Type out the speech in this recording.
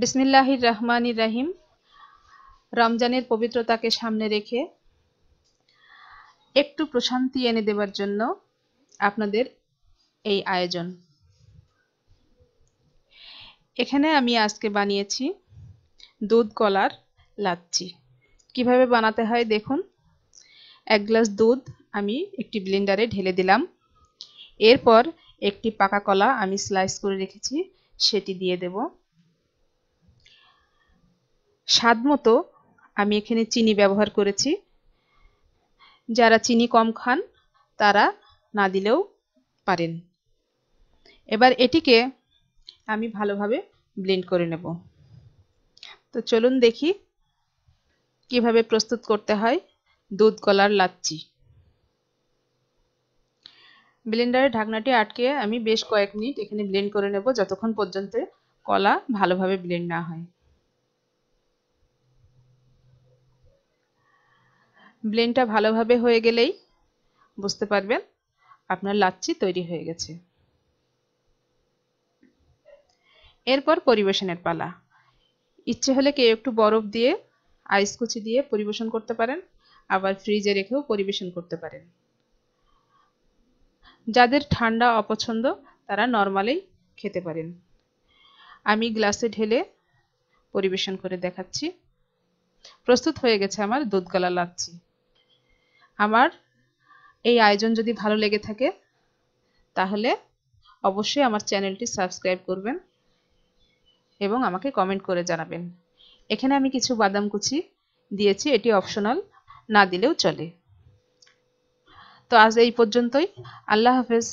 বিসমিল্লাহির রহমান রাহিম রমজানের পবিত্রতাকে সামনে রেখে একটু প্রশান্তি এনে দেবার জন্য আপনাদের এই আয়োজন এখানে আমি আজকে বানিয়েছি দুধ কলার লাচ্ছি কিভাবে বানাতে হয় দেখুন এক গ্লাস দুধ আমি একটি ব্লেন্ডারে ঢেলে দিলাম এরপর একটি পাকা কলা আমি স্লাইস করে রেখেছি সেটি দিয়ে দেবো স্বাদ মতো আমি এখানে চিনি ব্যবহার করেছি যারা চিনি কম খান তারা না দিলেও পারেন এবার এটিকে আমি ভালোভাবে ব্লেন্ড করে নেব তো চলুন দেখি কিভাবে প্রস্তুত করতে হয় দুধ কলার লাচ্চি ব্লেন্ডারের ঢাকনাটি আটকে আমি বেশ কয়েক মিনিট এখানে ব্লেন্ড করে নেব যতক্ষণ পর্যন্ত কলা ভালোভাবে ব্লেন্ড না হয় ব্লেন্ডটা ভালোভাবে হয়ে গেলেই বুঝতে পারবেন আপনার লাচ্ছি তৈরি হয়ে গেছে এরপর পরিবেশনের পালা ইচ্ছে হলে কেউ একটু বরফ দিয়ে আইস কুচি দিয়ে পরিবেশন করতে পারেন আবার ফ্রিজে রেখেও পরিবেশন করতে পারেন যাদের ঠান্ডা অপছন্দ তারা নর্মালেই খেতে পারেন আমি গ্লাসে ঢেলে পরিবেশন করে দেখাচ্ছি প্রস্তুত হয়ে গেছে আমার দুধ গলা লাচ্ছি আমার এই আয়োজন যদি ভালো লেগে থাকে তাহলে অবশ্যই আমার চ্যানেলটি সাবস্ক্রাইব করবেন এবং আমাকে কমেন্ট করে জানাবেন এখানে আমি কিছু বাদাম কুচি দিয়েছি এটি অপশনাল না দিলেও চলে তো আজ এই পর্যন্তই আল্লাহ হাফেজ